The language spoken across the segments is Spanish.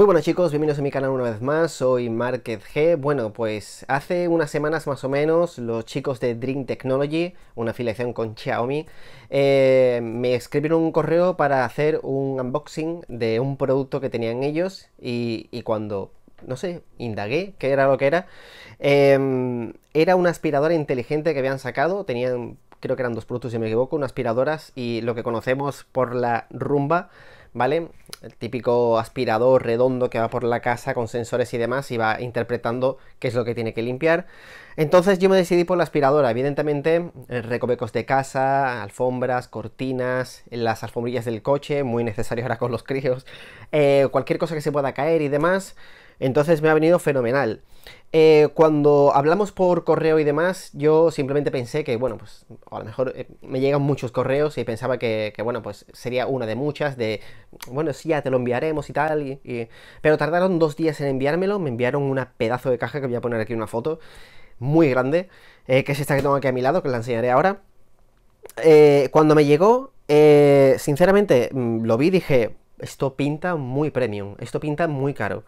Muy buenas chicos, bienvenidos a mi canal una vez más, soy Market G. Bueno, pues hace unas semanas más o menos los chicos de Dream Technology, una afiliación con Xiaomi, eh, me escribieron un correo para hacer un unboxing de un producto que tenían ellos y, cuando, no sé, indagué qué era lo que era, em, era una aspiradora inteligente que habían sacado, tenían, creo que eran dos productos si me equivoco, unas aspiradoras y lo que conocemos por la rumba ¿vale? El típico aspirador redondo que va por la casa con sensores y demás y va interpretando qué es lo que tiene que limpiar. Entonces yo me decidí por la aspiradora, evidentemente eh, recovecos de casa, alfombras, cortinas, las alfombrillas del coche, muy necesario ahora con los críos, eh, cualquier cosa que se pueda caer y demás. Entonces me ha venido fenomenal. Eh, cuando hablamos por correo y demás, yo simplemente pensé que, bueno, pues a lo mejor eh, me llegan muchos correos y pensaba que, bueno, pues sería una de muchas, de, bueno, sí, ya te lo enviaremos y tal. Pero tardaron dos días en enviármelo, me enviaron una pedazo de caja que voy a poner aquí una foto, muy grande, eh, que es esta que tengo aquí a mi lado, que la enseñaré ahora. cuando me llegó, sinceramente, mm, lo vi y dije, esto pinta muy premium, esto pinta muy caro.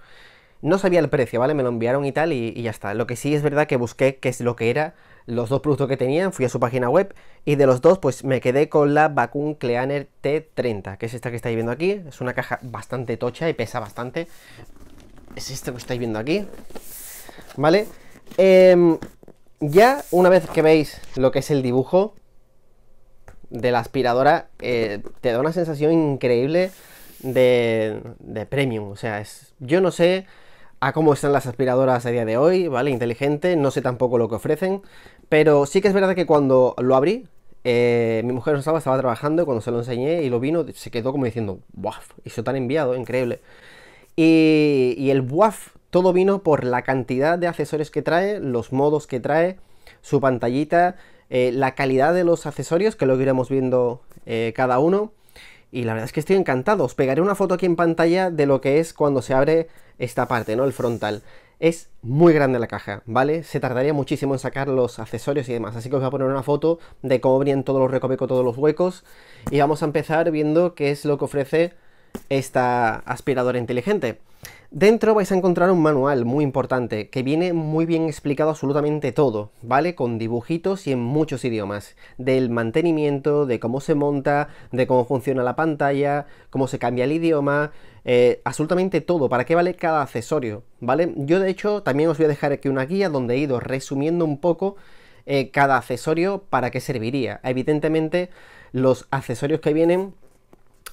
No sabía el precio, ¿vale? Me lo enviaron y tal y, ya está. Lo que sí es verdad que busqué qué es lo que era los dos productos que tenían, fui a su página web y de los dos pues me quedé con la Vacuum Cleaner T30, que es esta que estáis viendo aquí. Es una caja bastante tocha y pesa bastante. Es esto que estáis viendo aquí, ¿vale? Em, ya una vez que veis lo que es el dibujo de la aspiradora, eh, te da una sensación increíble de, de premium. O sea, es, yo no sé a cómo están las aspiradoras a día de hoy, ¿vale? Inteligente, no sé tampoco lo que ofrecen, pero sí que es verdad que cuando lo abrí, eh, mi mujer estaba, estaba trabajando, cuando se lo enseñé y lo vino, se quedó como diciendo, y hizo tan enviado, increíble. Y, el buff, todo vino por la cantidad de accesorios que trae, los modos que trae, su pantallita, eh, la calidad de los accesorios, que lo iremos viendo eh, cada uno. Y la verdad es que estoy encantado. Os pegaré una foto aquí en pantalla de lo que es cuando se abre esta parte, ¿no? El frontal. Es muy grande la caja, ¿vale? Se tardaría muchísimo en sacar los accesorios y demás, así que os voy a poner una foto de cómo abrían todos los recovecos, todos los huecos. Y vamos a empezar viendo qué es lo que ofrece esta aspiradora inteligente. Dentro vais a encontrar un manual muy importante que viene muy bien explicado absolutamente todo, ¿vale? Con dibujitos y en muchos idiomas. Del mantenimiento, de cómo se monta, de cómo funciona la pantalla, cómo se cambia el idioma, eh, absolutamente todo, para qué vale cada accesorio, ¿vale? Yo de hecho también os voy a dejar aquí una guía donde he ido resumiendo un poco eh, cada accesorio para qué serviría. Evidentemente los accesorios que vienen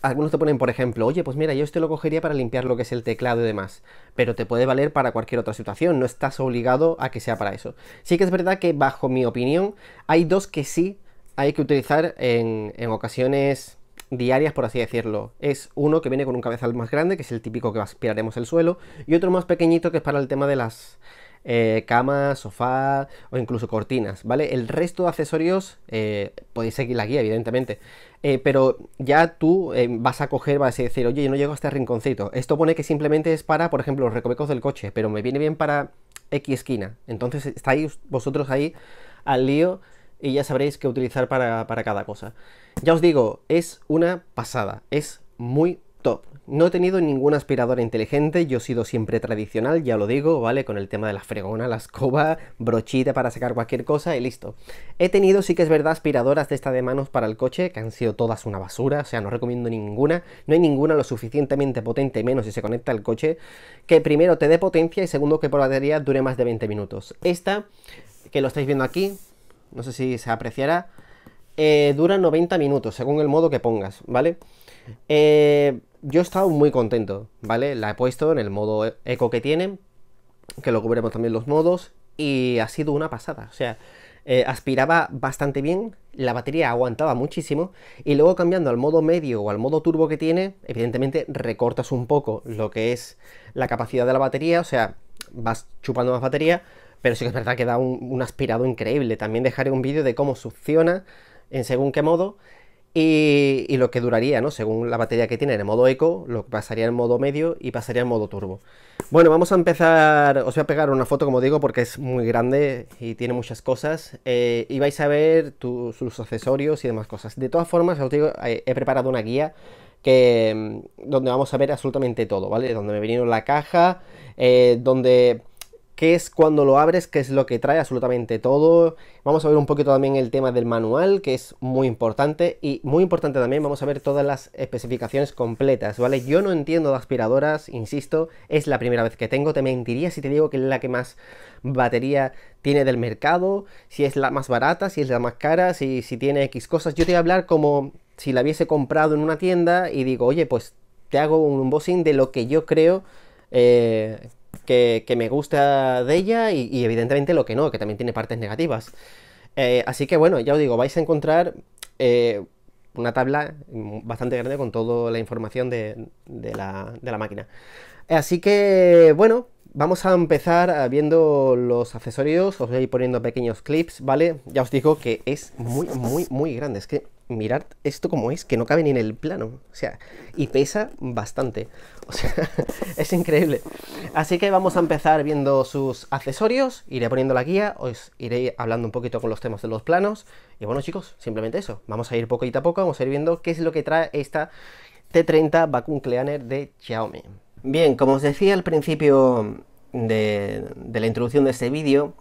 algunos te ponen, por ejemplo, oye, pues mira, yo este lo cogería para limpiar lo que es el teclado y demás, pero te puede valer para cualquier otra situación, no estás obligado a que sea para eso. Sí que es verdad que, bajo mi opinión, hay dos que sí hay que utilizar en ocasiones diarias, por así decirlo. Es uno que viene con un cabezal más grande, que es el típico que aspiraremos el suelo, y otro más pequeñito que es para el tema de las eh, camas, sofá o incluso cortinas, ¿vale? El resto de accesorios eh, podéis seguir la guía, evidentemente. Eh, pero ya tú vas a coger, vas a decir, oye, no llego a este rinconcito. Esto pone que simplemente es para, por ejemplo, los recovecos del coche, pero me viene bien para X esquina. Entonces estáis vosotros ahí al lío y ya sabréis qué utilizar para, para cada cosa. Ya os digo, es una pasada, es muy top. No he tenido ninguna aspiradora inteligente, yo he sido siempre tradicional, ya lo digo, ¿vale? Con el tema de la fregona, la escoba, brochita para sacar cualquier cosa y listo. He tenido, sí que es verdad, aspiradoras de esta de manos para el coche, que han sido todas una basura, o sea, no recomiendo ninguna. No hay ninguna lo suficientemente potente, menos si se conecta al coche, que primero te dé potencia y segundo que por batería dure más de 20 minutos. Esta, que lo estáis viendo aquí, no sé si se apreciará, eh, dura 90 minutos, según el modo que pongas, ¿vale? Eh, yo he estado muy contento, ¿vale? La he puesto en el modo eco que tiene, que lo cubremos también los modos, y ha sido una pasada, o sea, eh, aspiraba bastante bien, la batería aguantaba muchísimo, y luego cambiando al modo medio o al modo turbo que tiene, evidentemente recortas un poco lo que es la capacidad de la batería, o sea, vas chupando más batería, pero sí que es verdad que da un, un aspirado increíble. También dejaré un vídeo de cómo succiona en según qué modo, y, lo que duraría, ¿no? Según la batería que tiene en modo eco, lo que pasaría en modo medio y pasaría en modo turbo. Bueno, vamos a empezar, os voy a pegar una foto, como digo, porque es muy grande y tiene muchas cosas, eh, y vais a ver sus accesorios y demás cosas. De todas formas, os digo, eh, he, preparado una guía que mm, donde vamos a ver absolutamente todo, ¿vale? Donde me vinieron la caja, eh, donde qué es cuando lo abres, qué es lo que trae absolutamente todo. Vamos a ver un poquito también el tema del manual, que es muy importante. Y muy importante también, vamos a ver todas las especificaciones completas, ¿vale? Yo no entiendo de aspiradoras, insisto, es la primera vez que tengo. Te mentiría si te digo que es la que más batería tiene del mercado, si es la más barata, si es la más cara, si, si tiene X cosas. Yo te voy a hablar como si la hubiese comprado en una tienda y digo, oye, pues te hago un unboxing de lo que yo creo eh, que, me gusta de ella y, evidentemente lo que no, que también tiene partes negativas. Eh, así que bueno, ya os digo, vais a encontrar eh, una tabla bastante grande con toda la información de, la, de la máquina. Eh, así que bueno, Vamos a empezar viendo los accesorios, os voy a ir poniendo pequeños clips, ¿vale? Ya os digo que es muy, muy, muy grande, es que mirad esto como es, que no cabe ni en el plano. O sea, y pesa bastante. O sea, es increíble. Así que vamos a empezar viendo sus accesorios. Iré poniendo la guía, os iré hablando un poquito con los temas de los planos. Y bueno, chicos, simplemente eso. Vamos a ir poquito a poco, vamos a ir viendo qué es lo que trae esta T30 Vacuum Cleaner de Xiaomi. Bien, como os decía al principio de, la introducción de este vídeo,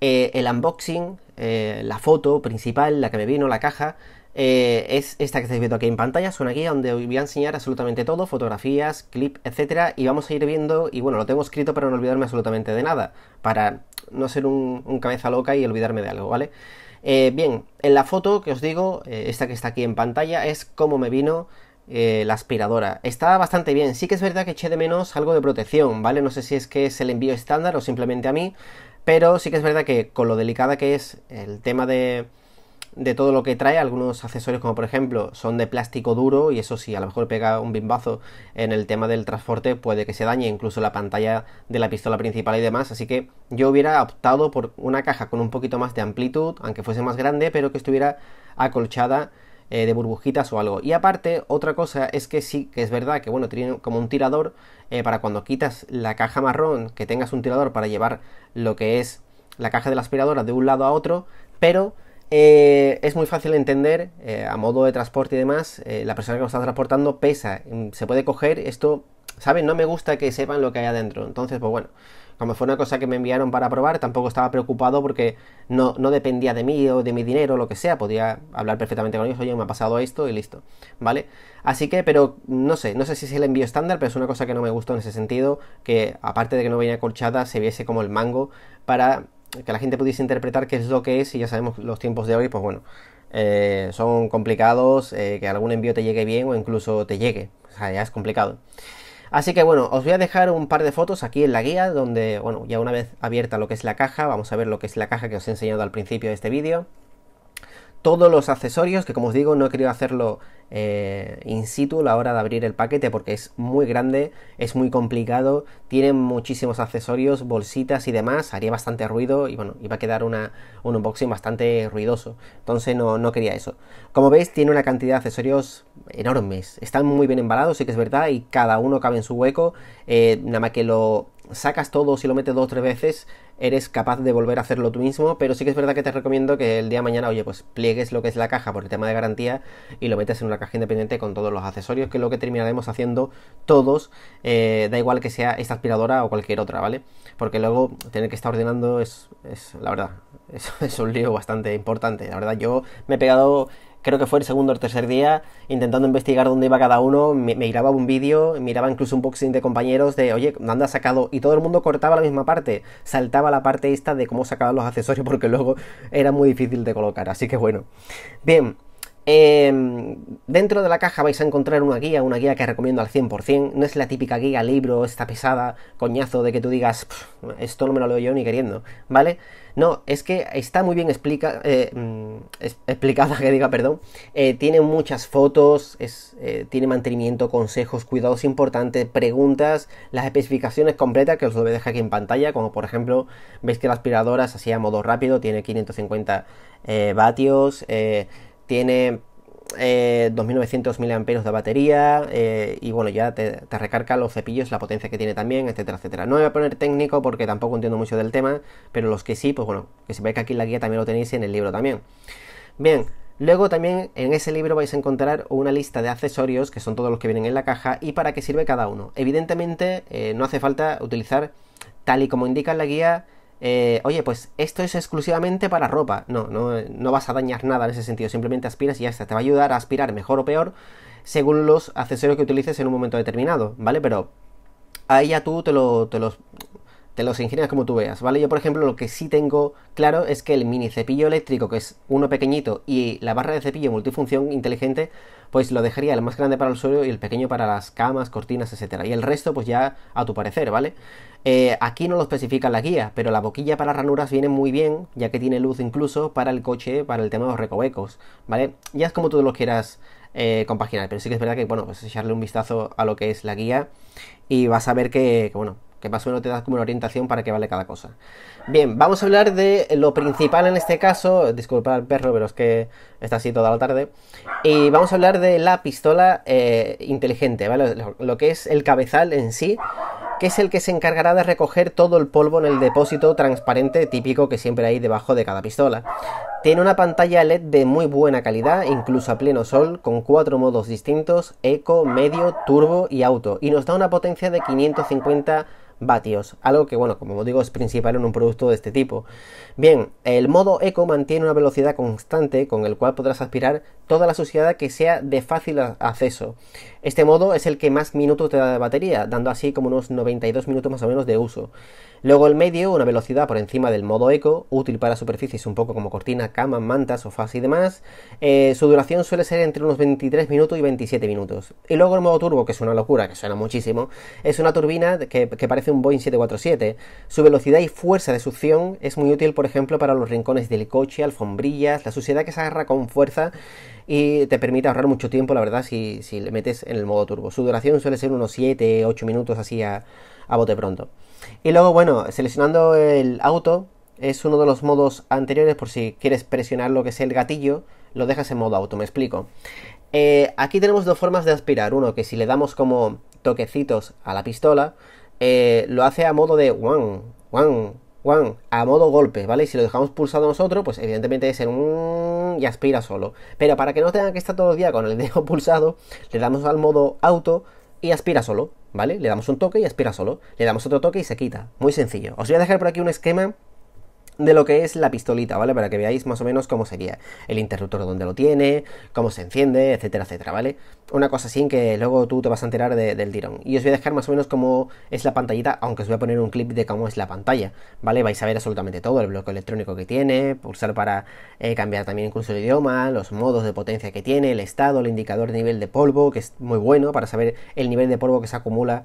eh, el unboxing, eh, la foto principal, la que me vino, la caja, eh, es esta que estáis viendo aquí en pantalla, es una guía donde os voy a enseñar absolutamente todo, fotografías, clip, etcétera, y vamos a ir viendo, y bueno, lo tengo escrito para no olvidarme absolutamente de nada, para no ser un, cabeza loca y olvidarme de algo, ¿vale? Eh, bien, en la foto que os digo, eh, esta que está aquí en pantalla, es como me vino la aspiradora. Está bastante bien. Sí que es verdad que eché de menos algo de protección, ¿vale? No sé si es que es el envío estándar o simplemente a mí, pero sí que es verdad que con lo delicada que es el tema de, de todo lo que trae. Algunos accesorios, como por ejemplo, son de plástico duro y eso sí, a lo mejor pega un bimbazo en el tema del transporte, puede que se dañe incluso la pantalla de la pistola principal y demás. Así que yo hubiera optado por una caja con un poquito más de amplitud, aunque fuese más grande, pero que estuviera acolchada eh, de burbujitas o algo. Y aparte, otra cosa es que sí, que es verdad que bueno, tiene como un tirador eh, para cuando quitas la caja marrón, que tengas un tirador para llevar lo que es la caja de la aspiradora de un lado a otro, pero eh, es muy fácil entender, eh, a modo de transporte y demás, eh, la persona que lo está transportando pesa, mm, se puede coger, esto, ¿saben? No me gusta que sepan lo que hay adentro, entonces, pues bueno, como fue una cosa que me enviaron para probar, tampoco estaba preocupado porque no, no dependía de mí o de mi dinero o lo que sea, podía hablar perfectamente con ellos, oye, me ha pasado esto y listo, ¿vale? Así que, pero no sé, no sé si es el envío estándar, pero es una cosa que no me gustó en ese sentido, que aparte de que no venía colchada, se viese como el mango para que la gente pudiese interpretar qué es lo que es y ya sabemos los tiempos de hoy, pues bueno, eh, son complicados, eh, que algún envío te llegue bien o incluso te llegue, o sea, ya es complicado. Así que bueno, os voy a dejar un par de fotos aquí en la guía, donde, bueno, ya una vez abierta lo que es la caja, vamos a ver lo que es la caja que os he enseñado al principio de este vídeo todos los accesorios, que como os digo no he querido hacerlo eh, in situ a la hora de abrir el paquete porque es muy grande, es muy complicado, tiene muchísimos accesorios, bolsitas y demás, haría bastante ruido y bueno, iba a quedar una, un unboxing bastante ruidoso, entonces no, no quería eso. Como veis tiene una cantidad de accesorios enormes, están muy bien embalados, sí que es verdad, y cada uno cabe en su hueco, eh, nada más que lo sacas todo, si lo metes dos o tres veces, eres capaz de volver a hacerlo tú mismo, pero sí que es verdad que te recomiendo que el día de mañana, oye, pues pliegues lo que es la caja por el tema de garantía y lo metas en una caja independiente con todos los accesorios, que es lo que terminaremos haciendo todos, eh, da igual que sea esta aspiradora o cualquier otra, ¿vale? Porque luego tener que estar ordenando es, es la verdad, es un lío bastante importante. La verdad, yo me he pegado creo que fue el segundo o tercer día, intentando investigar dónde iba cada uno, me, miraba un vídeo, miraba incluso un boxing de compañeros de, oye, ¿dónde has sacado? Y todo el mundo cortaba la misma parte, saltaba la parte esta de cómo sacaban los accesorios porque luego era muy difícil de colocar, así que bueno. Bien, Em, dentro de la caja vais a encontrar una guía, una guía que recomiendo al 100%. No es la típica guía, libro, esta pesada, coñazo de que tú digas, esto no me lo leo yo ni queriendo, ¿vale? No, es que está muy bien explica, eh, mm, explicada, que diga, perdón. Eh, tiene muchas fotos, eh, tiene mantenimiento, consejos, cuidados importantes, preguntas, las especificaciones completas que os lo voy a dejar aquí en pantalla, como por ejemplo, veis que la aspiradora se hacía a modo rápido, tiene 550 vatios, eh, tiene 2900 eh, mAh de batería eh, y bueno, ya te, recarga los cepillos, la potencia que tiene también, etcétera, etcétera. No me voy a poner técnico porque tampoco entiendo mucho del tema, pero los que sí, pues bueno, que sepáis que aquí en la guía también lo tenéis en el libro también. Bien, luego también en ese libro vais a encontrar una lista de accesorios, que son todos los que vienen en la caja, y para qué sirve cada uno. Evidentemente eh, no hace falta utilizar, tal y como indica la guía, eh, oye, pues esto es exclusivamente para ropa. No, no, vas a dañar nada en ese sentido, simplemente aspiras y ya está. Te va a ayudar a aspirar mejor o peor según los accesorios que utilices en un momento determinado, ¿vale? Pero ahí ya tú te, lo, te los te los ingenias como tú veas, ¿vale? Yo, por ejemplo, lo que sí tengo claro es que el mini cepillo eléctrico, que es uno pequeñito, y la barra de cepillo multifunción inteligente, pues lo dejaría el más grande para el suelo y el pequeño para las camas, cortinas, etcétera. Y el resto, pues ya a tu parecer, ¿vale? Eh, aquí no lo especifica la guía, pero la boquilla para ranuras viene muy bien, ya que tiene luz incluso para el coche, para el tema de los recovecos, ¿vale? Ya es como tú lo quieras eh, compaginar, pero sí que es verdad que, bueno, pues echarle un vistazo a lo que es la guía y vas a ver que bueno, que más o menos te da como una orientación para qué vale cada cosa. Bien, vamos a hablar de lo principal en este caso, disculpad al perro, pero es que está así toda la tarde, y vamos a hablar de la pistola eh, inteligente, ¿vale? Lo, que es el cabezal en sí, que es el que se encargará de recoger todo el polvo en el depósito transparente típico que siempre hay debajo de cada pistola. Tiene una pantalla LED de muy buena calidad, incluso a pleno sol, con cuatro modos distintos, eco, medio, turbo y auto, y nos da una potencia de 550 algo que, bueno, como digo, es principal en un producto de este tipo. Bien, el modo eco mantiene una velocidad constante con el cual podrás aspirar toda la suciedad que sea de fácil acceso. Este modo es el que más minutos te da de batería, dando así como unos 92 minutos más o menos de uso. Luego el medio, una velocidad por encima del modo eco, útil para superficies un poco como cortina, cama, mantas, sofás y demás. Eh, su duración suele ser entre unos 23 minutos y 27 minutos. Y luego el modo turbo, que es una locura, que suena muchísimo, es una turbina que, parece un Boeing 747. Su velocidad y fuerza de succión es muy útil, por ejemplo, para los rincones del coche, alfombrillas, la suciedad que se agarra con fuerza y te permite ahorrar mucho tiempo, la verdad, si, le metes en el modo turbo. Su duración suele ser unos 7, 8 minutos así a bote pronto. Y luego, bueno, seleccionando el auto, es uno de los modos anteriores por si quieres presionar lo que es el gatillo, lo dejas en modo auto, me explico. Eh, aquí tenemos dos formas de aspirar. Uno, que si le damos como toquecitos a la pistola, eh, lo hace a modo de guan, guan, guan, a modo golpe, ¿vale? Y si lo dejamos pulsado nosotros, pues evidentemente es el un y aspira solo. Pero para que no tenga que estar todo el día con el dedo pulsado, le damos al modo auto, y aspira solo, ¿vale? Le damos un toque y aspira solo. Le damos otro toque y se quita. Muy sencillo. Os voy a dejar por aquí un esquema de lo que es la pistolita, ¿vale? Para que veáis más o menos cómo sería el interruptor, donde lo tiene, cómo se enciende, etcétera, etcétera, ¿vale? Una cosa así en que luego tú te vas a enterar del tirón. Y os voy a dejar más o menos cómo es la pantallita, aunque os voy a poner un clip de cómo es la pantalla, ¿vale? Vais a ver absolutamente todo, el bloque electrónico que tiene, pulsar pues, para eh, cambiar también incluso el idioma, los modos de potencia que tiene, el estado, el indicador de nivel de polvo, que es muy bueno para saber el nivel de polvo que se acumula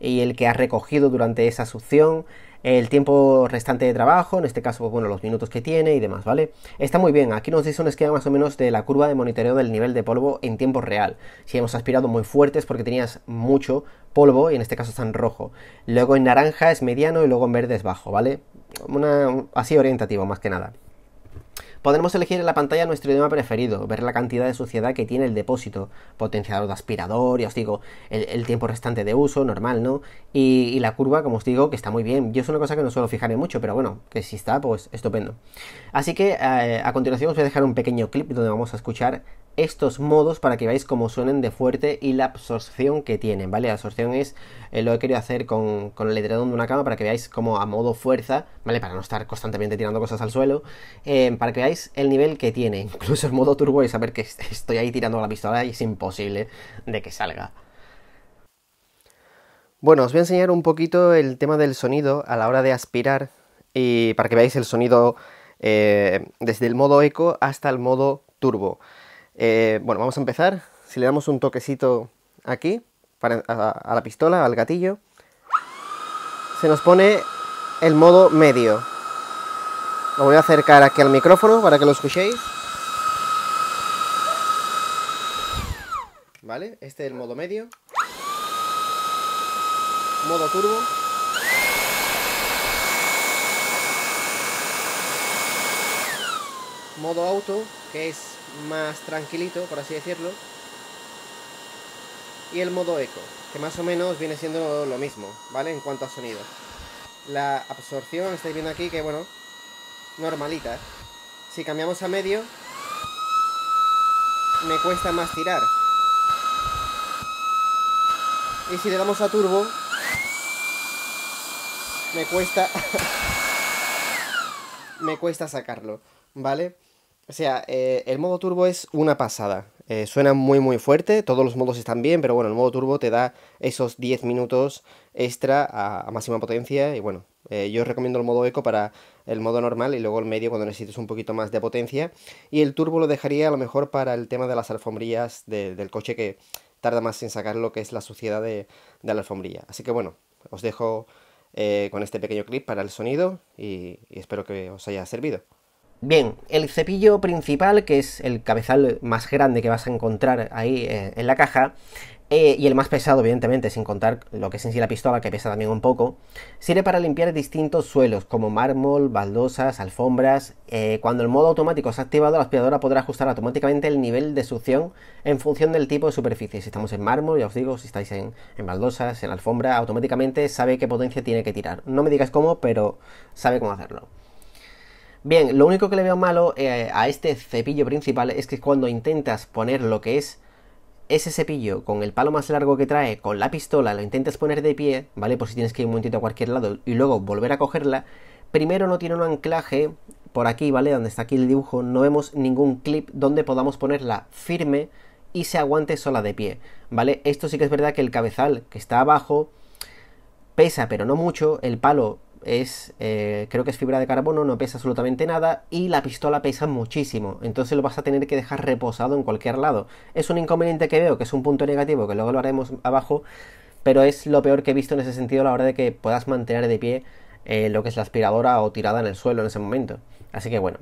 y el que ha recogido durante esa succión, el tiempo restante de trabajo, en este caso, bueno, los minutos que tiene y demás, ¿vale? Está muy bien, aquí nos dice un esquema más o menos de la curva de monitoreo del nivel de polvo en tiempo real. Si hemos aspirado muy fuerte es porque tenías mucho polvo y en este caso está en rojo. Luego en naranja es mediano y luego en verde es bajo, ¿vale? así orientativo más que nada. Podremos elegir en la pantalla nuestro idioma preferido, ver la cantidad de suciedad que tiene el depósito, potenciador de aspirador, ya os digo, el, tiempo restante de uso, normal, ¿no? Y, la curva, como os digo, que está muy bien. Yo es una cosa que no suelo fijarme mucho, pero bueno, que si está, pues estupendo. Así que eh, a continuación os voy a dejar un pequeño clip donde vamos a escuchar estos modos para que veáis cómo suenen de fuerte y la absorción que tienen, ¿vale? La absorción es eh, lo que he querido hacer con, el letrero de una cama para que veáis como a modo fuerza, ¿vale? Para no estar constantemente tirando cosas al suelo, eh, para que veáis el nivel que tiene. Incluso el modo turbo y saber que estoy ahí tirando la pistola y es imposible de que salga. Bueno, os voy a enseñar un poquito el tema del sonido a la hora de aspirar y para que veáis el sonido eh, desde el modo eco hasta el modo turbo. Eh, bueno, vamos a empezar. Si le damos un toquecito aquí, a, a la pistola, al gatillo, se nos pone el modo medio. Lo voy a acercar aquí al micrófono para que lo escuchéis. ¿Vale? Este es el modo medio. Modo turbo. Modo auto que es más tranquilito, por así decirlo, y el modo eco, que más o menos viene siendo lo mismo, ¿vale? En cuanto a sonido. La absorción, estáis viendo aquí que, bueno, normalita. Si cambiamos a medio, me cuesta más tirar. Y si le damos a turbo, me cuesta... me cuesta sacarlo, ¿vale? O sea, eh, el modo turbo es una pasada. Eh, suena muy muy fuerte, todos los modos están bien, pero bueno, el modo turbo te da esos 10 minutos extra a, máxima potencia y bueno, eh, yo recomiendo el modo eco para el modo normal y luego el medio cuando necesites un poquito más de potencia y el turbo lo dejaría a lo mejor para el tema de las alfombrillas del coche que tarda más en sacar lo que es la suciedad de, la alfombrilla. Así que bueno, os dejo con este pequeño clip para el sonido y espero que os haya servido. Bien, el cepillo principal, que es el cabezal más grande que vas a encontrar ahí eh, en la caja, eh, y el más pesado, evidentemente, sin contar lo que es en sí la pistola, que pesa también un poco, sirve para limpiar distintos suelos, como mármol, baldosas, alfombras. Eh, cuando el modo automático se ha activado, la aspiradora podrá ajustar automáticamente el nivel de succión en función del tipo de superficie. Si estamos en mármol, ya os digo, si estáis en, en baldosas, en alfombra, automáticamente sabe qué potencia tiene que tirar. No me digas cómo, pero sabe cómo hacerlo. Bien, lo único que le veo malo eh, a este cepillo principal es que cuando intentas poner lo que es ese cepillo con el palo más largo que trae, con la pistola, lo intentas poner de pie, ¿vale? Por si tienes que ir un momentito a cualquier lado y luego volver a cogerla, primero no tiene un anclaje por aquí, ¿vale? Donde está aquí el dibujo, no vemos ningún clip donde podamos ponerla firme y se aguante sola de pie, ¿vale? Esto sí que es verdad que el cabezal que está abajo pesa, pero no mucho, el palo es, eh, creo que es fibra de carbono, no pesa absolutamente nada y la pistola pesa muchísimo, entonces lo vas a tener que dejar reposado en cualquier lado. Es un inconveniente que veo, que es un punto negativo, que luego lo haremos abajo, pero es lo peor que he visto en ese sentido a la hora de que puedas mantener de pie eh, lo que es la aspiradora o tirada en el suelo en ese momento. Así que bueno,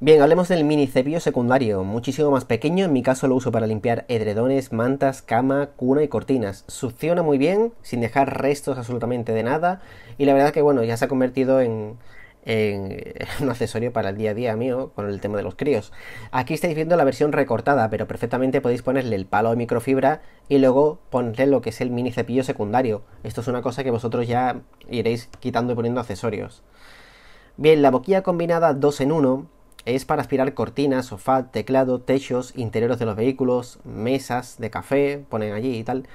Bien, hablemos del mini cepillo secundario, muchísimo más pequeño, en mi caso lo uso para limpiar edredones, mantas, cama, cuna y cortinas. Succiona muy bien, sin dejar restos absolutamente de nada, y la verdad que bueno, ya se ha convertido en, en un accesorio para el día a día mío con el tema de los críos. Aquí estáis viendo la versión recortada, pero perfectamente podéis ponerle el palo de microfibra y luego ponerle lo que es el mini cepillo secundario. Esto es una cosa que vosotros ya iréis quitando y poniendo accesorios. Bien, la boquilla combinada 2 en 1 es para aspirar cortinas, sofá, teclado, techos, interiores de los vehículos, mesas de café, ponen allí y tal.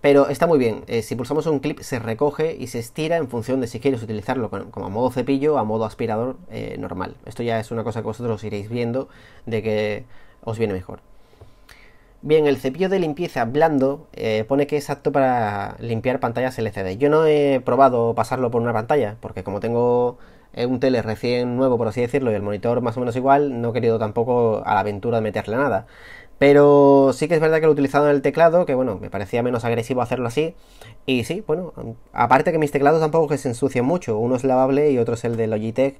Pero está muy bien, eh, si pulsamos un clip se recoge y se estira en función de si quieres utilizarlo como como modo cepillo o a modo aspirador eh, normal. Esto ya es una cosa que vosotros iréis viendo de que os viene mejor. Bien, el cepillo de limpieza blando eh, pone que es apto para limpiar pantallas LCD. Yo no he probado pasarlo por una pantalla, porque como tengo es un tele recién nuevo, por así decirlo, y el monitor más o menos igual, no he querido tampoco a la aventura de meterle nada. Pero sí que es verdad que lo he utilizado en el teclado, que bueno, me parecía menos agresivo hacerlo así. Y sí, bueno, aparte que mis teclados tampoco que se ensucian mucho. Uno es lavable y otro es el de Logitech.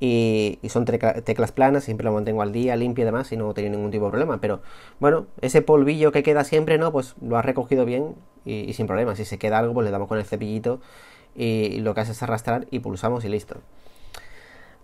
Y, son teclas planas, siempre lo mantengo al día, limpio y demás, y no tenía ningún tipo de problema. Pero bueno, ese polvillo que queda siempre, ¿no? Pues lo has recogido bien y, sin problema. Si se queda algo, pues le damos con el cepillito y, y lo que hace es arrastrar y pulsamos y listo.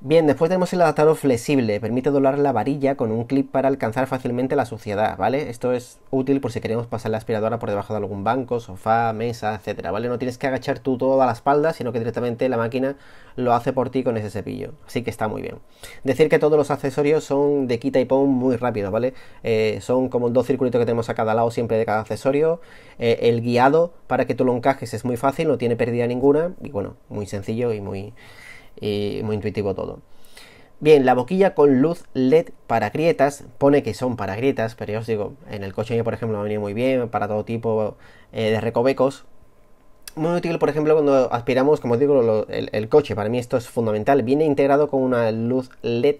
Bien, después tenemos el adaptador flexible, permite doblar la varilla con un clip para alcanzar fácilmente la suciedad, ¿vale? Esto es útil por si queremos pasar la aspiradora por debajo de algún banco, sofá, mesa, etcétera, ¿vale? No tienes que agachar tú toda la espalda, sino que directamente la máquina lo hace por ti con ese cepillo, así que está muy bien. Decir que todos los accesorios son de quita y pon muy rápido, ¿vale? Eh, son como dos circulitos que tenemos a cada lado siempre de cada accesorio, eh, el guiado para que tú lo encajes es muy fácil, no tiene pérdida ninguna y bueno, muy sencillo y muy y muy intuitivo todo. Bien, la boquilla con luz LED para grietas, pone que son para grietas, pero ya os digo, en el coche por ejemplo, me ha venido muy bien para todo tipo eh, de recovecos. Muy útil, por ejemplo, cuando aspiramos, como os digo, el, coche. Para mí esto es fundamental. Viene integrado con una luz LED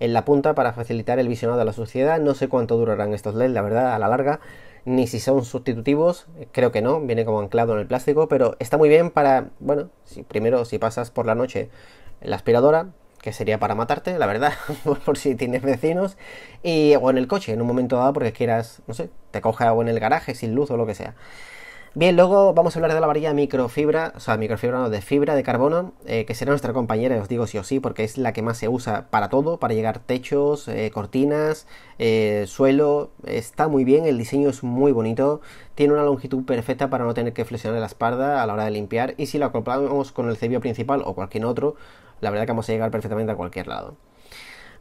en la punta para facilitar el visionado de la suciedad. No sé cuánto durarán estos LED, la verdad, a la larga. Ni si son sustitutivos, creo que no, viene como anclado en el plástico, pero está muy bien para, bueno, si primero si pasas por la noche la aspiradora, que sería para matarte, la verdad, por si tienes vecinos, y, o en el coche, en un momento dado, porque quieras, no sé, te coja o en el garaje sin luz o lo que sea. Bien, luego vamos a hablar de la varilla microfibra, o sea, microfibra de fibra de carbono, eh, que será nuestra compañera, os digo sí o sí, porque es la que más se usa para todo, para llegar techos, eh, cortinas, eh, suelo, está muy bien, el diseño es muy bonito, tiene una longitud perfecta para no tener que flexionar la espalda a la hora de limpiar, y si lo acoplamos con el cebio principal o cualquier otro, la verdad que vamos a llegar perfectamente a cualquier lado.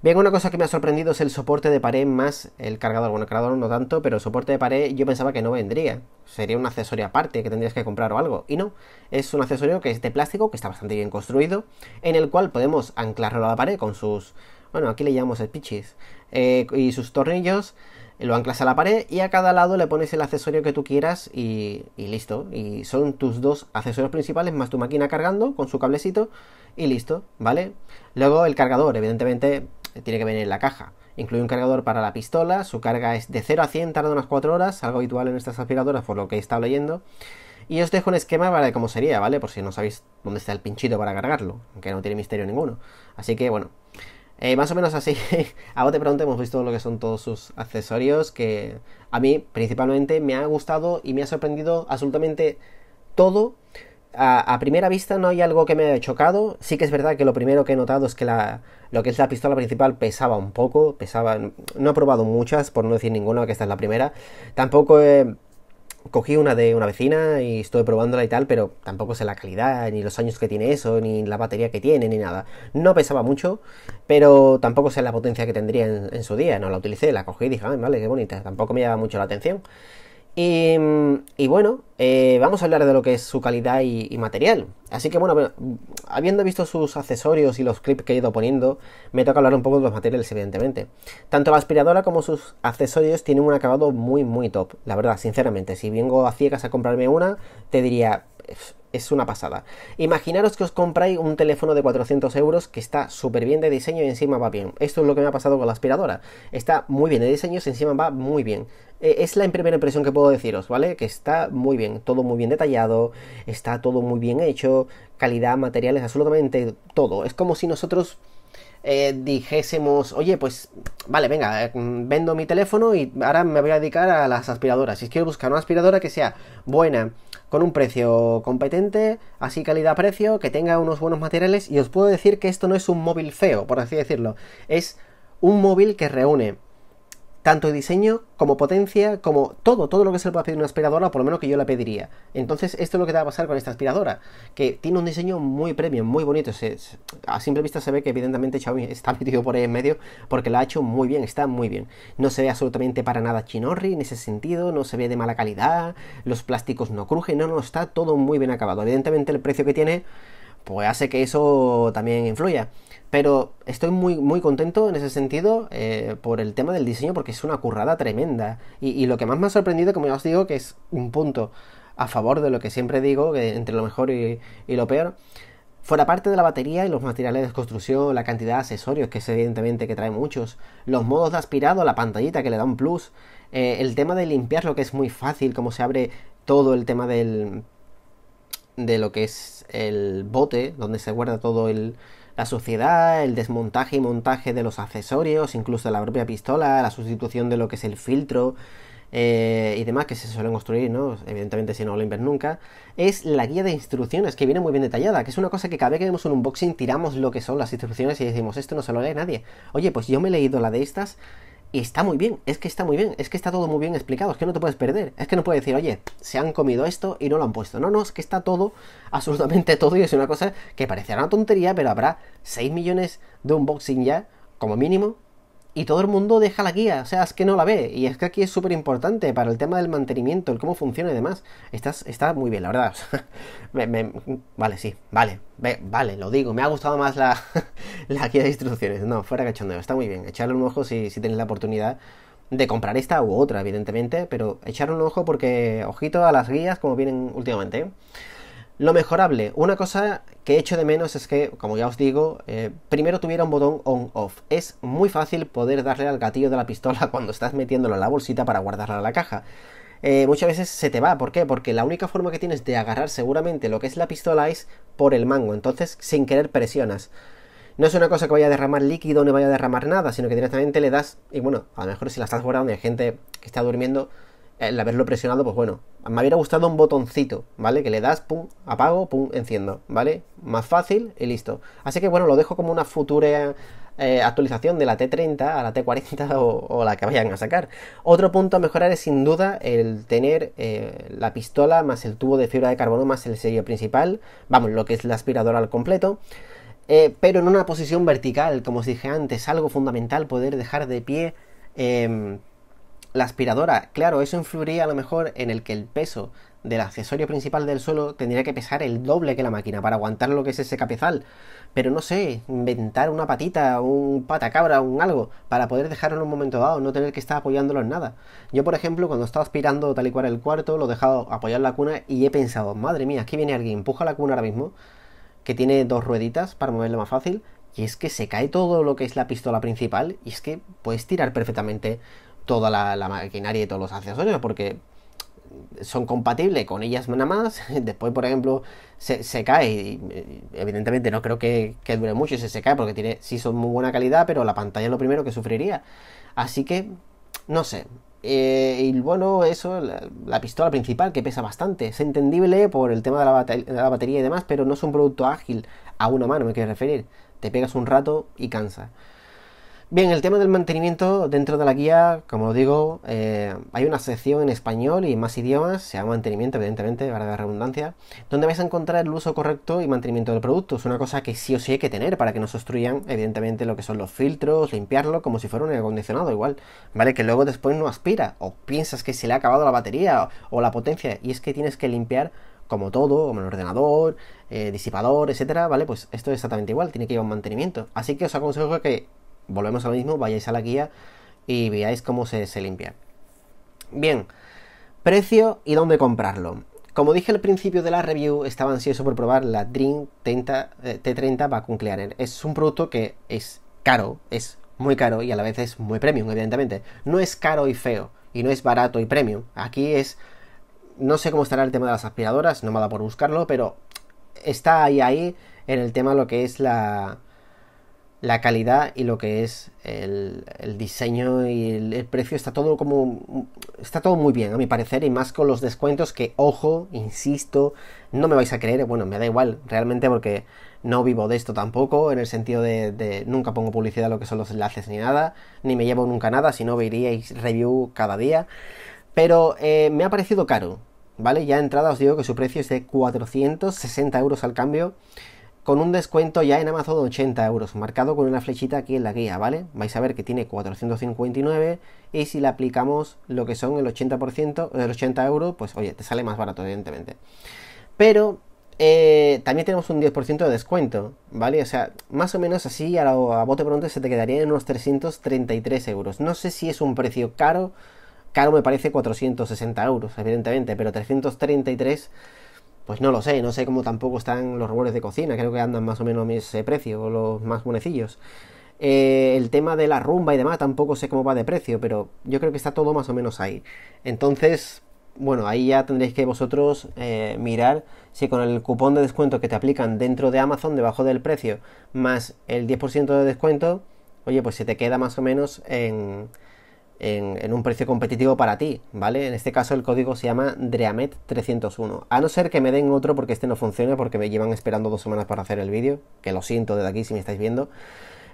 Bien, una cosa que me ha sorprendido es el soporte de pared más el cargador. Bueno, el cargador no tanto, pero el soporte de pared yo pensaba que no vendría. Sería un accesorio aparte que tendrías que comprar o algo. Y no, es un accesorio que es de plástico, que está bastante bien construido, en el cual podemos anclarlo a la pared con sus... Bueno, aquí le llamamos el pichis. Eh, y sus tornillos lo anclas a la pared y a cada lado le pones el accesorio que tú quieras y, listo. Y son tus dos accesorios principales más tu máquina cargando con su cablecito y listo, ¿vale? Luego el cargador, evidentemente, tiene que venir en la caja. Incluye un cargador para la pistola, su carga es de 0 a 100, tarda unas 4 horas, algo habitual en estas aspiradoras por lo que he estado leyendo. Y os dejo un esquema para de cómo sería, ¿vale? Por si no sabéis dónde está el pinchito para cargarlo, aunque no tiene misterio ninguno. Así que bueno, eh, más o menos así, a bote pronto hemos visto lo que son todos sus accesorios, que a mí principalmente me ha gustado y me ha sorprendido absolutamente todo. A, primera vista no hay algo que me haya chocado. Sí que es verdad que lo primero que he notado es que la, lo que es la pistola principal pesaba un poco. Pesaba. No he probado muchas, por no decir ninguna, que esta es la primera. Tampoco he, cogí una de una vecina y estuve probándola y tal, pero tampoco sé la calidad, ni los años que tiene eso, ni la batería que tiene, ni nada. No pesaba mucho, pero tampoco sé la potencia que tendría en, su día. No la utilicé, la cogí y dije, ay, ah, vale, qué bonita. Tampoco me llama mucho la atención. Y, y bueno, eh, vamos a hablar de lo que es su calidad y, material. Así que bueno, habiendo visto sus accesorios y los clips que he ido poniendo, me toca hablar un poco de los materiales, evidentemente. Tanto la aspiradora como sus accesorios tienen un acabado muy, muy top. La verdad, sinceramente, si vengo a ciegas a comprarme una, te diría, es una pasada. Imaginaros que os compráis un teléfono de 400 euros que está súper bien de diseño y encima va bien. Esto es lo que me ha pasado con la aspiradora. Está muy bien de diseño y encima va muy bien. Eh, es la primera impresión que puedo deciros, ¿vale? Que está muy bien todo muy bien detallado, está todo muy bien hecho, calidad, materiales, absolutamente todo. Es como si nosotros eh, dijésemos, oye, pues vale, venga, eh, vendo mi teléfono y ahora me voy a dedicar a las aspiradoras. Si quiero buscar una aspiradora que sea buena, con un precio competente, así calidad-precio, que tenga unos buenos materiales, y os puedo decir que esto no es un móvil feo, por así decirlo, es un móvil que reúne tanto diseño como potencia, como todo, todo lo que se le pueda pedir una aspiradora, por lo menos que yo la pediría. Entonces, esto es lo que te va a pasar con esta aspiradora, que tiene un diseño muy premium, muy bonito. a simple vista se ve que evidentemente Xiaomi está metido por ahí en medio, porque la ha hecho muy bien, está muy bien. No se ve absolutamente para nada chinorri en ese sentido, no se ve de mala calidad, los plásticos no crujen, no, no, está todo muy bien acabado. Evidentemente el precio que tiene, pues hace que eso también influya. Pero estoy muy, muy contento en ese sentido eh, por el tema del diseño porque es una currada tremenda. Y, lo que más me ha sorprendido, como ya os digo, que es un punto a favor de lo que siempre digo, entre lo mejor y, lo peor, Fuera parte de la batería y los materiales de construcción, la cantidad de accesorios, que es evidentemente que trae muchos, los modos de aspirado, la pantallita que le da un plus, eh, el tema de limpiar lo que es muy fácil, cómo se abre todo el tema del de lo que es el bote, donde se guarda todo el, la suciedad, el desmontaje y montaje de los accesorios, incluso de la propia pistola, la sustitución de lo que es el filtro eh, y demás que se suelen construir, ¿no? Evidentemente si no lo invers nunca, es la guía de instrucciones que viene muy bien detallada, que es una cosa que cada vez que vemos un unboxing tiramos lo que son las instrucciones y decimos esto no se lo lee nadie. Oye, pues yo me he leído la de estas y está muy bien, es que está muy bien, es que está todo muy bien explicado, es que no te puedes perder, es que no puedes decir, oye, se han comido esto y no lo han puesto. No, no, es que está todo, absolutamente todo, y es una cosa que parecerá una tontería, pero habrá 6 millones de unboxing ya, como mínimo, y todo el mundo deja la guía, o sea, es que no la ve. Y es que aquí es súper importante para el tema del mantenimiento, el cómo funciona y demás. Estás, está muy bien, la verdad. vale, sí, vale, vale, lo digo. Me ha gustado más la, guía de instrucciones. No, fuera cachondeo, está muy bien. Echarle un ojo si, si tenéis la oportunidad de comprar esta u otra, evidentemente, pero echarle un ojo porque, ojito a las guías como vienen últimamente. ¿eh? Lo mejorable, una cosa que echo de menos es que, como ya os digo, eh, primero tuviera un botón on-off. Es muy fácil poder darle al gatillo de la pistola cuando estás metiéndolo en la bolsita para guardarla en la caja. Eh, muchas veces se te va. ¿Por qué? Porque la única forma que tienes de agarrar seguramente lo que es la pistola es por el mango. Entonces, sin querer presionas. No es una cosa que vaya a derramar líquido, no vaya a derramar nada, sino que directamente le das. Y bueno, a lo mejor si la estás guardando y hay gente que está durmiendo, el haberlo presionado, pues bueno, me hubiera gustado un botoncito, ¿vale? Que le das, pum, apago, pum, enciendo, ¿vale? Más fácil y listo. Así que bueno, lo dejo como una futura eh, actualización de la T30 a la T40 o, la que vayan a sacar. Otro punto a mejorar es sin duda el tener eh, la pistola más el tubo de fibra de carbono más el sello principal, vamos, lo que es la aspiradora al completo. Eh, pero en una posición vertical, como os dije antes, algo fundamental, poder dejar de pie em, la aspiradora. Claro, eso influiría a lo mejor en el que el peso del accesorio principal del suelo tendría que pesar el doble que la máquina para aguantar lo que es ese capezal. Pero no sé, inventar una patita, un patacabra, un algo, para poder dejarlo en un momento dado, no tener que estar apoyándolo en nada. Yo, por ejemplo, cuando estaba aspirando tal y cual el cuarto, lo he dejado apoyar la cuna y he pensado, madre mía, aquí viene alguien, empuja la cuna ahora mismo, que tiene dos rueditas para moverla más fácil, y es que se cae todo lo que es la pistola principal, y es que puedes tirar perfectamente toda la, maquinaria y todos los accesorios, porque son compatibles con ellas nada más. Después, por ejemplo, se, se cae. Y, evidentemente, no creo que, que, dure mucho Y se cae, porque tiene, sí son muy buena calidad, pero la pantalla es lo primero que sufriría. Así que, no sé. Eh, y bueno, eso, la, pistola principal que pesa bastante. Es entendible por el tema de la, de la batería y demás, pero no es un producto ágil. A una mano me quiero referir. Te pegas un rato y cansa. Bien, el tema del mantenimiento dentro de la guía, como digo, eh, hay una sección en español y en más idiomas, se llama mantenimiento, evidentemente, para la redundancia, donde vais a encontrar el uso correcto y mantenimiento del producto. Es una cosa que sí o sí hay que tener para que no se obstruyan, evidentemente, lo que son los filtros, limpiarlo como si fuera un aire acondicionado, igual, ¿vale? Que luego después no aspira, o piensas que se le ha acabado la batería o, la potencia, y es que tienes que limpiar como todo, como el ordenador, eh, disipador, etcétera, ¿vale? Pues esto es exactamente igual, tiene que ir a un mantenimiento. Así que os aconsejo que volvemos a lo mismo, vayáis a la guía y veáis cómo se, limpia. Bien, precio y dónde comprarlo. Como dije al principio de la review, estaba ansioso por probar la Dream T30 eh, Vacuum Clearer, Es un producto que es caro, es muy caro y a la vez es muy premium, evidentemente. No es caro y feo, y no es barato y premium. Aquí es... No sé cómo estará el tema de las aspiradoras, no me da por buscarlo, pero está ahí ahí en el tema lo que es la, la calidad y lo que es el, diseño y el, precio está todo como está todo muy bien a mi parecer y más con los descuentos que ojo insisto no me vais a creer bueno me da igual realmente porque no vivo de esto tampoco en el sentido de, nunca pongo publicidad lo que son los enlaces ni nada ni me llevo nunca nada si no veríais review cada día pero eh, me ha parecido caro vale ya entrada os digo que su precio es de 460 euros al cambio con un descuento ya en Amazon de 80 euros, marcado con una flechita aquí en la guía, ¿vale? Vais a ver que tiene 459 y si le aplicamos lo que son el 80%, el 80 euros, pues oye, te sale más barato, evidentemente. Pero eh, también tenemos un 10% de descuento, ¿vale? O sea, más o menos así a, bote pronto se te quedaría en unos 333 euros. No sé si es un precio caro, caro me parece 460 euros, evidentemente, pero 333 pues no lo sé, no sé cómo tampoco están los robores de cocina, creo que andan más o menos a mis precios, los más bonecillos. Eh, el tema de la rumba y demás, tampoco sé cómo va de precio, pero yo creo que está todo más o menos ahí. Entonces, bueno, ahí ya tendréis que vosotros eh, mirar si con el cupón de descuento que te aplican dentro de Amazon, debajo del precio, más el 10% de descuento, oye, pues se te queda más o menos en en, un precio competitivo para ti, ¿vale? En este caso el código se llama Dreamet301. A no ser que me den otro porque este no funciona, porque me llevan esperando dos semanas para hacer el vídeo, que lo siento desde aquí si me estáis viendo.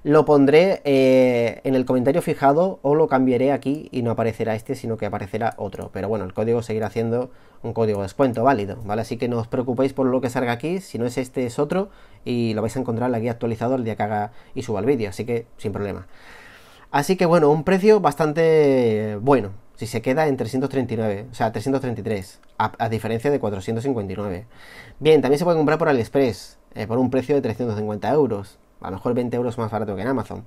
Lo pondré eh, en el comentario fijado o lo cambiaré aquí y no aparecerá este, sino que aparecerá otro. Pero bueno, el código seguirá siendo un código de descuento válido, ¿vale? Así que no os preocupéis por lo que salga aquí, si no es este es otro y lo vais a encontrar aquí la guía el día que haga y suba el vídeo, así que sin problema. Así que bueno, un precio bastante bueno, si se queda en 339, o sea, 333, a, diferencia de 459. Bien, también se puede comprar por AliExpress, eh, por un precio de 350 euros, a lo mejor 20 euros más barato que en Amazon.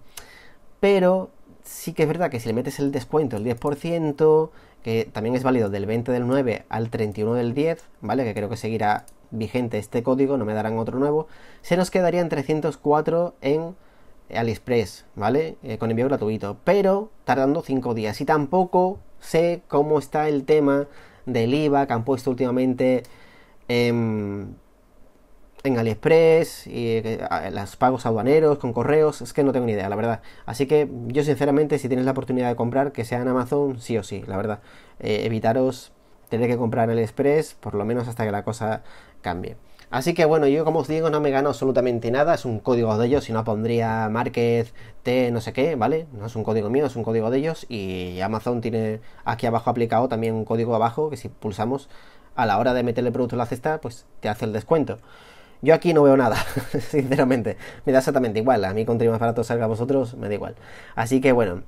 Pero sí que es verdad que si le metes el descuento, el 10%, que también es válido del 20 del 9 al 31 del 10, ¿vale? Que creo que seguirá vigente este código, no me darán otro nuevo, se nos quedaría en 304 en AliExpress, ¿vale? Eh, con envío gratuito, pero tardando 5 días. Y tampoco sé cómo está el tema del IVA que han puesto últimamente en, AliExpress, y eh, los pagos aduaneros con correos, es que no tengo ni idea, la verdad. Así que yo sinceramente, si tienes la oportunidad de comprar, que sea en Amazon, sí o sí, la verdad. Eh, evitaros tener que comprar en AliExpress, por lo menos hasta que la cosa cambie. Así que bueno, yo como os digo, no me gano absolutamente nada, es un código de ellos, si no pondría Márquez T no sé qué, ¿vale? No es un código mío, es un código de ellos y Amazon tiene aquí abajo aplicado también un código abajo que si pulsamos a la hora de meterle el producto en la cesta, pues te hace el descuento. Yo aquí no veo nada, sinceramente. Me da exactamente igual. A mí, con más barato salga a vosotros, me da igual. Así que bueno,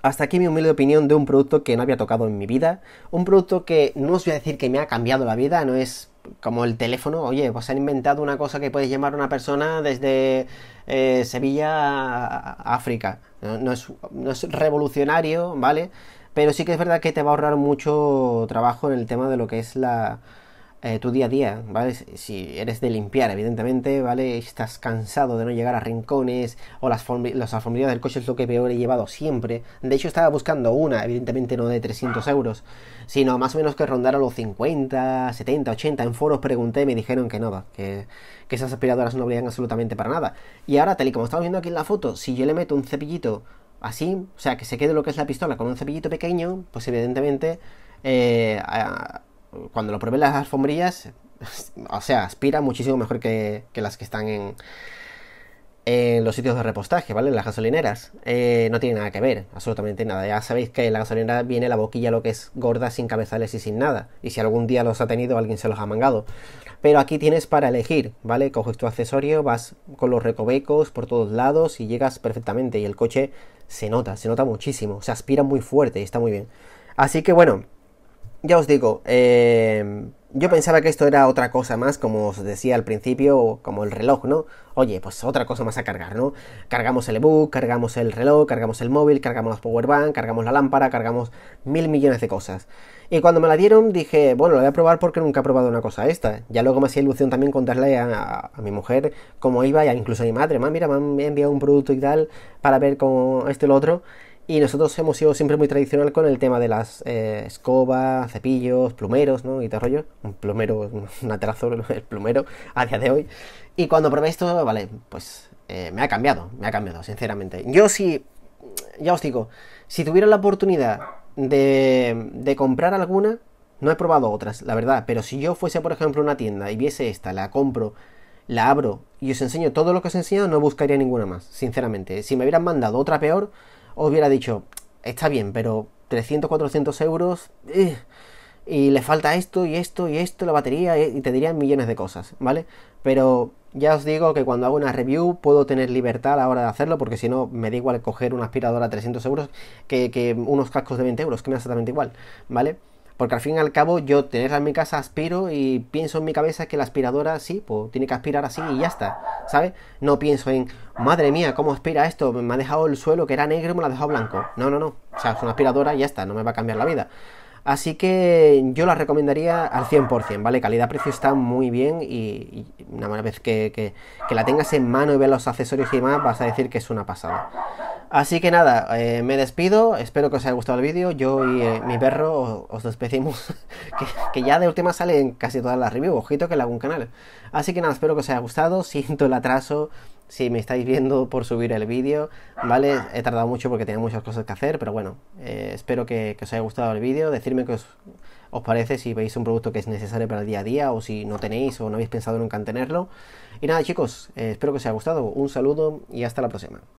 hasta aquí mi humilde opinión de un producto que no había tocado en mi vida. Un producto que no os voy a decir que me ha cambiado la vida, no es como el teléfono, oye, pues han inventado una cosa que puedes llamar a una persona desde eh, Sevilla a África. No, es, no, es, revolucionario, ¿vale? Pero sí que es verdad que te va a ahorrar mucho trabajo en el tema de lo que es la, eh, tu día a día, ¿vale? Si eres de limpiar, evidentemente, ¿vale? Estás cansado de no llegar a rincones o las, las alfombrillas del coche es lo que peor he llevado siempre. De hecho, estaba buscando una, evidentemente no de 300 euros, sino más o menos que rondara los 50, 70, 80. En foros pregunté y me dijeron que no, que, que esas aspiradoras no valían absolutamente para nada. Y ahora, tal y como estamos viendo aquí en la foto, si yo le meto un cepillito así, o sea, que se quede lo que es la pistola con un cepillito pequeño, pues evidentemente... Eh, cuando lo probé las alfombrillas, o sea, aspira muchísimo mejor que, las que están en, en, los sitios de repostaje, ¿vale? Las gasolineras. Eh, no tiene nada que ver, absolutamente nada. Ya sabéis que en la gasolinera viene la boquilla lo que es gorda, sin cabezales y sin nada. Y si algún día los ha tenido, alguien se los ha mangado. Pero aquí tienes para elegir, ¿vale? Coges tu accesorio, vas con los recovecos por todos lados y llegas perfectamente. Y el coche se nota, se nota muchísimo. Se aspira muy fuerte y está muy bien. Así que bueno, ya os digo, em, yo pensaba que esto era otra cosa más, como os decía al principio, como el reloj, ¿no? Oye, pues otra cosa más a cargar, ¿no? Cargamos el ebook, cargamos el reloj, cargamos el móvil, cargamos las powerbank, cargamos la lámpara, cargamos mil millones de cosas. Y cuando me la dieron dije, bueno, lo voy a probar porque nunca he probado una cosa esta. Ya luego me hacía ilusión también contarle a, mi mujer cómo iba, y incluso a mi madre, mamá, mira, me han enviado un producto y tal para ver cómo este y lo otro. Y nosotros hemos sido siempre muy tradicional con el tema de las eh, escobas, cepillos, plumeros, ¿no? Y tal rollo. Un plumero, un aterazo, el plumero, a día de hoy. Y cuando probé esto, vale, pues eh, me ha cambiado, me ha cambiado, sinceramente. Yo sí, si, ya os digo, si tuviera la oportunidad de, de comprar alguna, no he probado otras, la verdad, pero si yo fuese, por ejemplo, a una tienda y viese esta, la compro, la abro y os enseño todo lo que os he enseñado, no buscaría ninguna más, sinceramente. Si me hubieran mandado otra peor, os hubiera dicho, está bien, pero 300, 400 euros, eh, y le falta esto y esto y esto, la batería, eh, y te dirían millones de cosas, ¿vale? Pero ya os digo que cuando hago una review puedo tener libertad a la hora de hacerlo, porque si no me da igual coger una aspiradora a 300 euros que, que unos cascos de 20 euros, que me da exactamente igual, ¿vale? Porque al fin y al cabo yo tenerla en mi casa aspiro y pienso en mi cabeza que la aspiradora sí, pues tiene que aspirar así y ya está, ¿sabes? No pienso en, madre mía, ¿cómo aspira esto? Me ha dejado el suelo que era negro y me lo ha dejado blanco. No, no, no. O sea, es una aspiradora y ya está, no me va a cambiar la vida. Así que yo la recomendaría al 100%, ¿vale? Calidad-precio está muy bien y, una vez que, que, la tengas en mano y veas los accesorios y demás, vas a decir que es una pasada. Así que nada, eh, me despido, espero que os haya gustado el vídeo, yo y eh, mi perro os, despedimos, que, ya de última sale en casi todas las reviews, ojito que le hago un canal. Así que nada, espero que os haya gustado, siento el atraso, si me estáis viendo por subir el vídeo, ¿vale? He tardado mucho porque tenía muchas cosas que hacer, pero bueno, eh, espero que, os haya gustado el vídeo, Decidme qué os, parece si veis un producto que es necesario para el día a día o si no tenéis o no habéis pensado nunca en tenerlo. Y nada chicos, eh, espero que os haya gustado, un saludo y hasta la próxima.